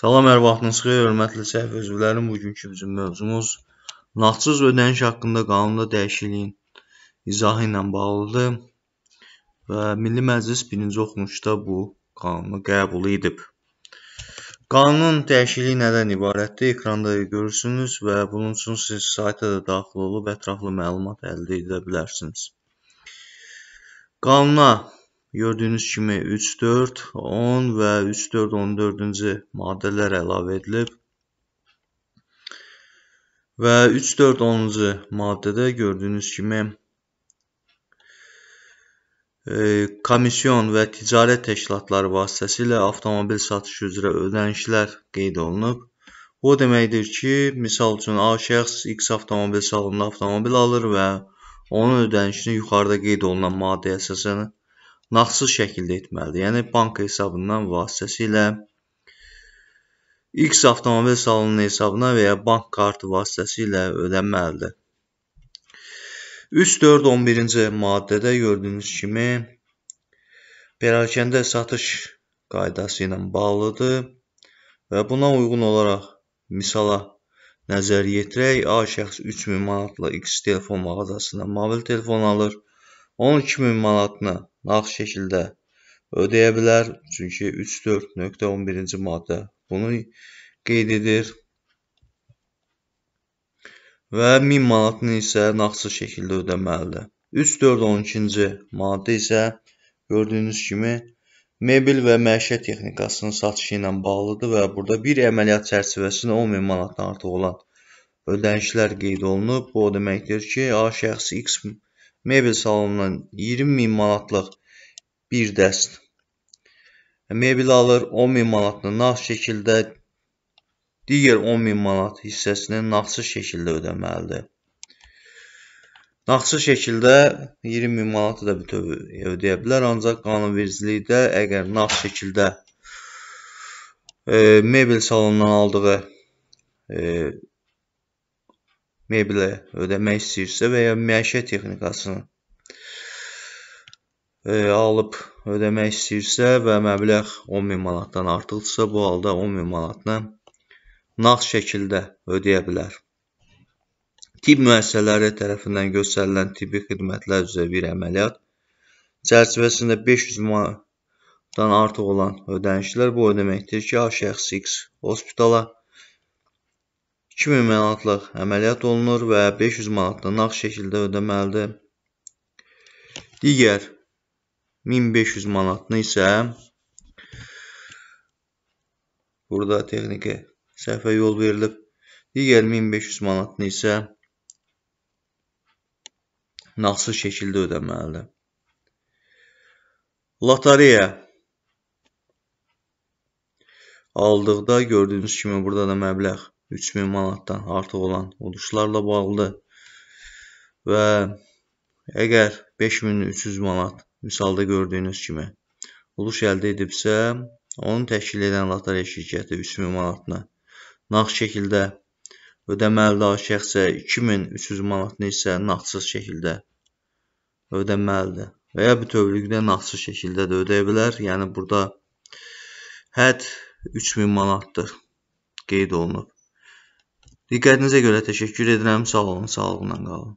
Salam, hər vaxtınız xeyir, hörmətli səhv üzvlərim. Bugünkü bizim mövzumuz nağdsız ödəniş haqqında qanunda dəyişikliyin izahı ilə bağlıdır və Milli Məclis birinci oxunuşda bu qanunu qəbul edib. Qanunun dəyişikliyi nədən ibarətdir? Ekranda görürsünüz və bunun üçün siz sayta da daxil olub ətraflı məlumat əldə edə bilərsiniz. Qanuna Gördüyünüz kimi 3, 4, 10 və 3, 4, 14-cü maddələr əlavə edilib. Və 3, 4, 10-cu maddədə gördüyünüz kimi e, komisyon və ticarət təşkilatları vasitəsilə avtomobil satışı üzrə ödənişlər qeyd olunub. Bu deməkdir ki, misal üçün A şəxs X avtomobil salonunda avtomobil alır və onun ödənişini yuxarıda qeyd olunan maddəyə əsasən nağdsız şəkildə etməlidir. Yəni bank hesabından vasitəsilə X avtomobil salonunun hesabına və ya bank kartı vasitəsilə ödənməlidir. 3.4.11-ci maddədə gördüyünüz kimi perakəndə satış qaydası ilə bağlıdır və buna uyğun olaraq misala nəzər yetirək, A şəxs 3000 manatla X telefon mağazasından mobil telefon alır, 12000 manatını nağd şəkildə ödəyə bilər. Çünki 3.4.11-ci maddə bunu qeyd edir. Və 1000 manatını isə nağdsız şəkildə ödəməlidir. 3.4.12-ci maddə isə gördüyünüz kimi mebel və məişət texnikasının satışı ilə bağlıdır və burada bir əməliyyat çərçivəsində 10.000 manatdan artıq olan ödənişlər qeyd olunub. Bu o deməkdir ki, A şəxsi X mebel salonundan 20 min manatlıq bir dəst mebel alır, 10 min manatını nağd şəkildə, digər 10 min manat hissəsini nağdsız şəkildə ödəməlidir. Nağdsız şəkildə 20 min manatı da bütöv ödəyə bilər, ancaq qanunvericilikdə əgər nağd şəkildə e, mebel salonundan aldığı e, meblə ödəmək istəyirsə və ya məişət texnikasını e, alıb ödəmək istəyirsə və məbləğ 10000 manatdan artıqdırsa, bu halda 10000 manatını nağd şəkildə ödəyə bilər. Tibb müəssisələri tərəfindən göstərilən tibbi xidmətlər üzrə bir əməliyyat çərçivəsində 500 manatdan artıq olan ödənişlər bu o deməkdir ki, A şəxs X hospitala 2000 manatlıq əməliyyat olunur və 500 manatlı nağd şəkildə ödəməlidir. Digər 1500 manatını isə burada texniki səhvə yol verilib. Digər 1500 manatını isə nağdsız şəkildə ödəməlidir. Lotereya aldıqda gördüyünüz kimi burada da məbləğ 3000 manatdan artıq olan uduşlarla bağlıdır. Və əgər 5300 manat misalda gördüyünüz kimi uduş əldə edibsə, onu təşkil edən lotereya şirkəti 3000 manatını nağd şəkildə ödəməli olan şəxsə 2300 manatını isə nağdsız şəkildə ödəməlidir. Və ya bütövlükdə nağdsız şəkildə də ödəyə bilər. Yəni burada hədd 3000 manatdır qeyd olunub. Diqqətinizə görə təşəkkür edirəm. Sağ olun, sağlıqla qalın.